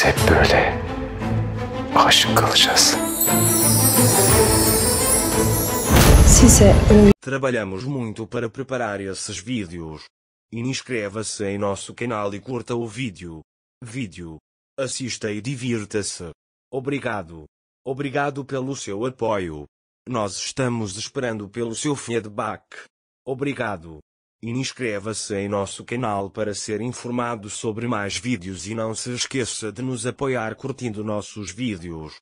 Biz hep böyle aşık kalacağız. Size Trabalhamos muito para preparar esses vídeos. Inscreva-se em nosso canal e curta o vídeo. Vídeo. Assista e divirta-se. Obrigado. Obrigado pelo seu apoio. Nós estamos esperando pelo seu feedback. Obrigado. Inscreva-se em nosso canal para ser informado sobre mais vídeos e não se esqueça de nos apoiar curtindo nossos vídeos.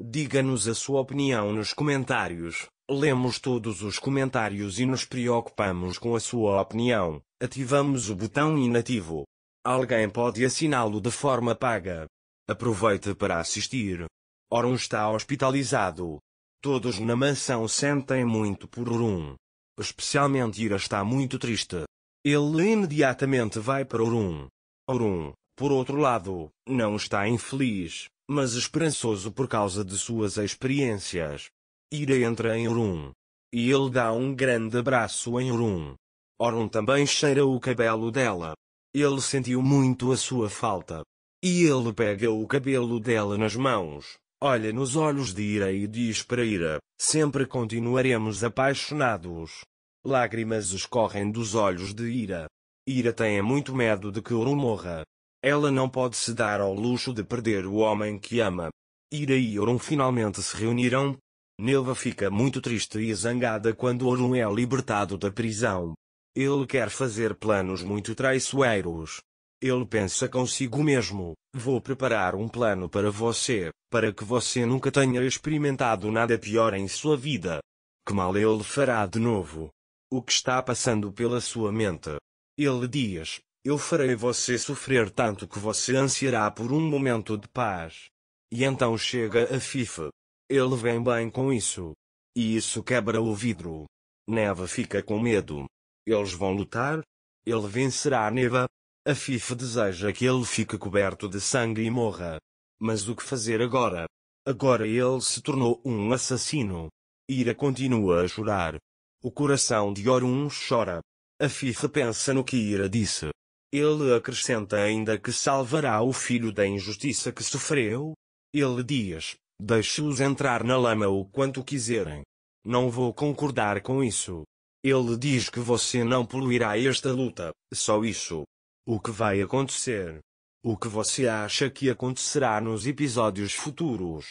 Diga-nos a sua opinião nos comentários. Lemos todos os comentários e nos preocupamos com a sua opinião. Ativamos o botão inativo. Alguém pode assiná-lo de forma paga. Aproveite para assistir. Orun está hospitalizado. Todos na mansão sentem muito por Orun. Especialmente Ira está muito triste. Ele imediatamente vai para Orun. Orun, por outro lado, não está infeliz, mas esperançoso por causa de suas experiências. Ira entra em Orun. E ele dá um grande abraço em Orun. Orun também cheira o cabelo dela. Ele sentiu muito a sua falta. E ele pega o cabelo dela nas mãos, olha nos olhos de Ira e diz para Ira: sempre continuaremos apaixonados. Lágrimas escorrem dos olhos de Ira. Ira tem muito medo de que Ouro morra. Ela não pode se dar ao luxo de perder o homem que ama. Ira e Orun finalmente se reunirão. Neva fica muito triste e zangada quando Orun é libertado da prisão. Ele quer fazer planos muito traiçoeiros, ele pensa consigo mesmo: vou preparar um plano para você, para que você nunca tenha experimentado nada pior em sua vida. Que mal ele fará de novo? O que está passando pela sua mente? Ele diz: Eu farei você sofrer tanto que você ansiará por um momento de paz. E então chega a FIFA. Ele vem bem com isso. E isso quebra o vidro. Neva fica com medo. Eles vão lutar? Ele vencerá Neva? A FIFA deseja que ele fique coberto de sangue e morra. Mas o que fazer agora? Agora ele se tornou um assassino. Ira continua a chorar. O coração de Orun chora. A FIFA pensa no que Ira disse. Ele acrescenta ainda que salvará o filho da injustiça que sofreu. Ele diz: Deixe-os entrar na lama o quanto quiserem. Não vou concordar com isso. Ele diz que você não poluirá esta luta, só isso. O que vai acontecer? O que você acha que acontecerá nos episódios futuros?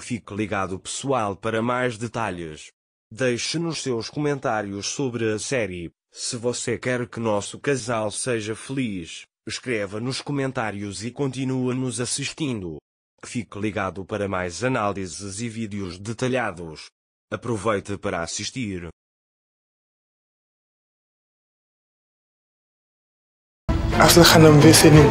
Fique ligado pessoal para mais detalhes. Deixe nos seus comentários sobre a série. Se você quer que nosso casal seja feliz, escreva nos comentários e continue nos assistindo. Fique ligado para mais análises e vídeos detalhados. Aproveite para assistir. Aslı hanım ve senin.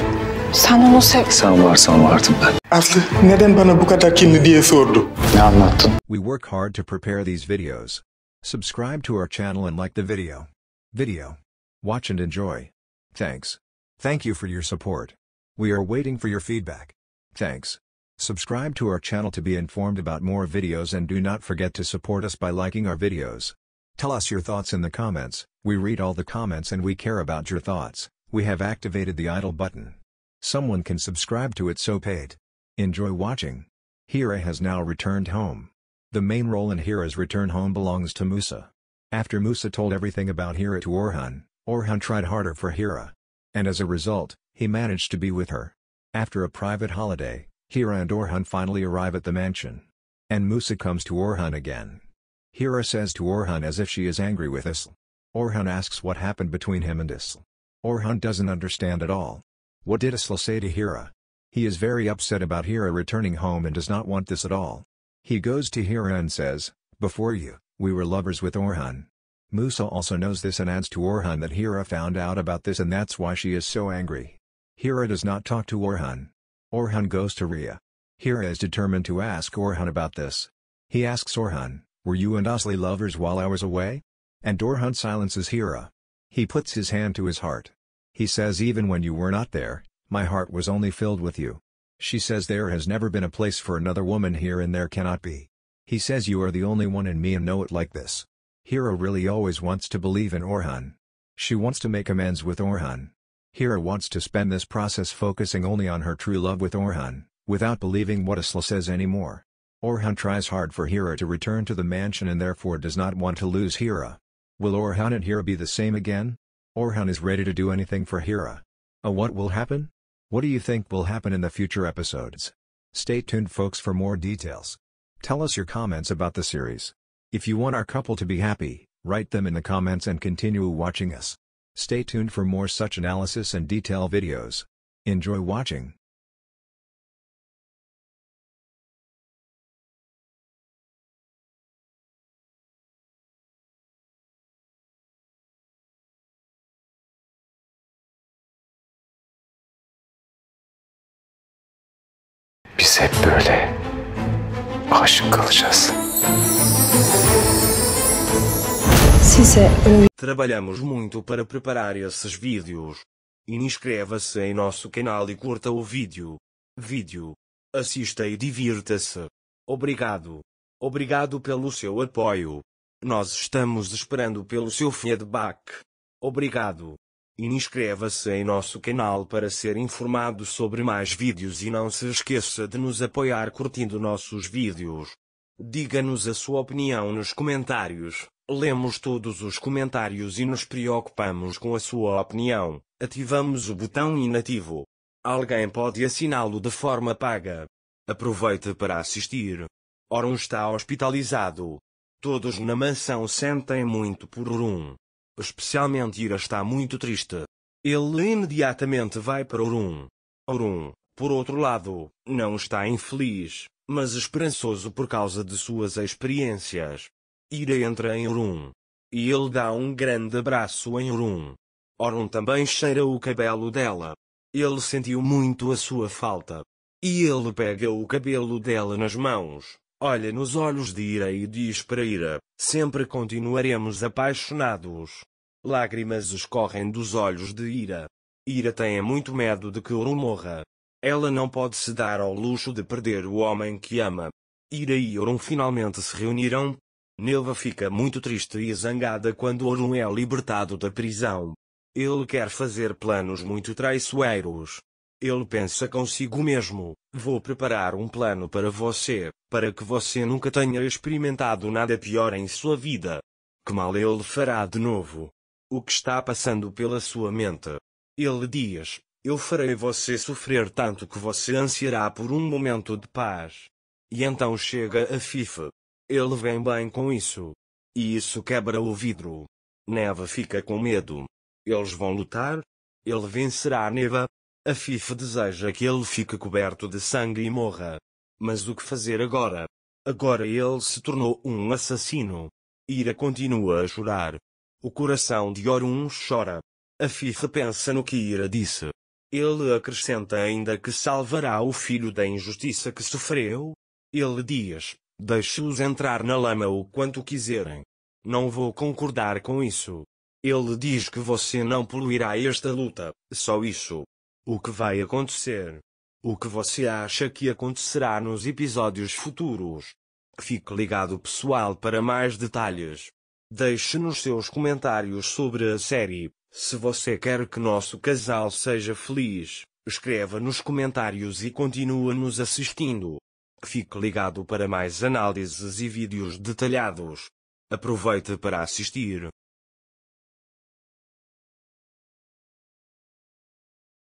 Sen sev... Sen varsan vardım ben. Aslı neden bana bu kadar kinli diye sordu. Ne anlattın? We work hard to prepare these videos. Subscribe to our channel and like the video. Video. Watch and enjoy. Thanks. Thank you for your support. We are waiting for your feedback. Thanks. Subscribe to our channel to be informed about more videos and do not forget to support us by liking our videos. Tell us your thoughts in the comments, we read all the comments and we care about your thoughts. We have activated the idle button. Someone can subscribe to it so paid. Enjoy watching. Hira has now returned home. The main role in Hira's return home belongs to Musa. After Musa told everything about Hira to Orhan, Orhan tried harder for Hira. And as a result, he managed to be with her. After a private holiday, Hira and Orhan finally arrive at the mansion. And Musa comes to Orhan again. Hira says to Orhan as if she is angry with Isl. Orhan asks what happened between him and Isl. Orhan doesn't understand at all. What did Asla say to Hira? He is very upset about Hira returning home and does not want this at all. He goes to Hira and says, Before you, we were lovers with Orhan. Musa also knows this and adds to Orhan that Hira found out about this and that's why she is so angry. Hira does not talk to Orhan. Orhan goes to Ria. Hira is determined to ask Orhan about this. He asks Orhan, were you and Asli lovers while I was away? And Orhan silences Hira. He puts his hand to his heart. He says even when you were not there, my heart was only filled with you. She says there has never been a place for another woman here and there cannot be. He says you are the only one in me and know it like this. Hira really always wants to believe in Orhan. She wants to make amends with Orhan. Hira wants to spend this process focusing only on her true love with Orhan, without believing what Asla says anymore. Orhan tries hard for Hira to return to the mansion and therefore does not want to lose Hira. Will Orhan and Hira be the same again? Orhan is ready to do anything for Hira. A what will happen? What do you think will happen in the future episodes? Stay tuned folks for more details. Tell us your comments about the series. If you want our couple to be happy, write them in the comments and continue watching us. Stay tuned for more such analysis and detail videos. Enjoy watching. Biz hep böyle aşık kalacağız. Size Trabalhamos muito para preparar esses vídeos. Inscreva-se em nosso canal e curta o vídeo. Vídeo. Assista e divirta-se. Obrigado. Obrigado pelo seu apoio. Nós estamos esperando pelo seu feedback. Obrigado. Inscreva-se em nosso canal para ser informado sobre mais vídeos e não se esqueça de nos apoiar curtindo nossos vídeos. Diga-nos a sua opinião nos comentários. Lemos todos os comentários e nos preocupamos com a sua opinião. Ativamos o botão inativo. Alguém pode assiná-lo de forma paga. Aproveite para assistir. Orun está hospitalizado. Todos na mansão sentem muito por Orun especialmente Ira está muito triste. Ele imediatamente vai para Orun. Orun, por outro lado, não está infeliz, mas esperançoso por causa de suas experiências. Ira entra em Orun. E ele dá um grande abraço em Orun. Orun também cheira o cabelo dela. Ele sentiu muito a sua falta. E ele pega o cabelo dela nas mãos, olha nos olhos de Ira e diz para Ira: sempre continuaremos apaixonados. Lágrimas escorrem dos olhos de Ira. Ira tem muito medo de que Ouro morra. Ela não pode se dar ao luxo de perder o homem que ama. Ira e Orun finalmente se reunirão. Neva fica muito triste e zangada quando Orun é libertado da prisão. Ele quer fazer planos muito traiçoeiros, ele pensa consigo mesmo: vou preparar um plano para você, para que você nunca tenha experimentado nada pior em sua vida. Que mal ele fará de novo? O que está passando pela sua mente? Ele diz: Eu farei você sofrer tanto que você ansiará por um momento de paz. E então chega a FIFA. Ele vem bem com isso. E isso quebra o vidro. Neva fica com medo. Eles vão lutar? Ele vencerá Neva? A FIFA deseja que ele fique coberto de sangue e morra. Mas o que fazer agora? Agora ele se tornou um assassino. Ira continua a chorar. O coração de Orun chora. A FIFA pensa no que Ira disse. Ele acrescenta ainda que salvará o filho da injustiça que sofreu. Ele diz: Deixe-os entrar na lama o quanto quiserem. Não vou concordar com isso. Ele diz que você não poluirá esta luta, só isso. O que vai acontecer? O que você acha que acontecerá nos episódios futuros? Fique ligado pessoal para mais detalhes. Deixe nos seus comentários sobre a série. Se você quer que nosso casal seja feliz, escreva nos comentários e continue nos assistindo. Fique ligado para mais análises e vídeos detalhados. Aproveite para assistir.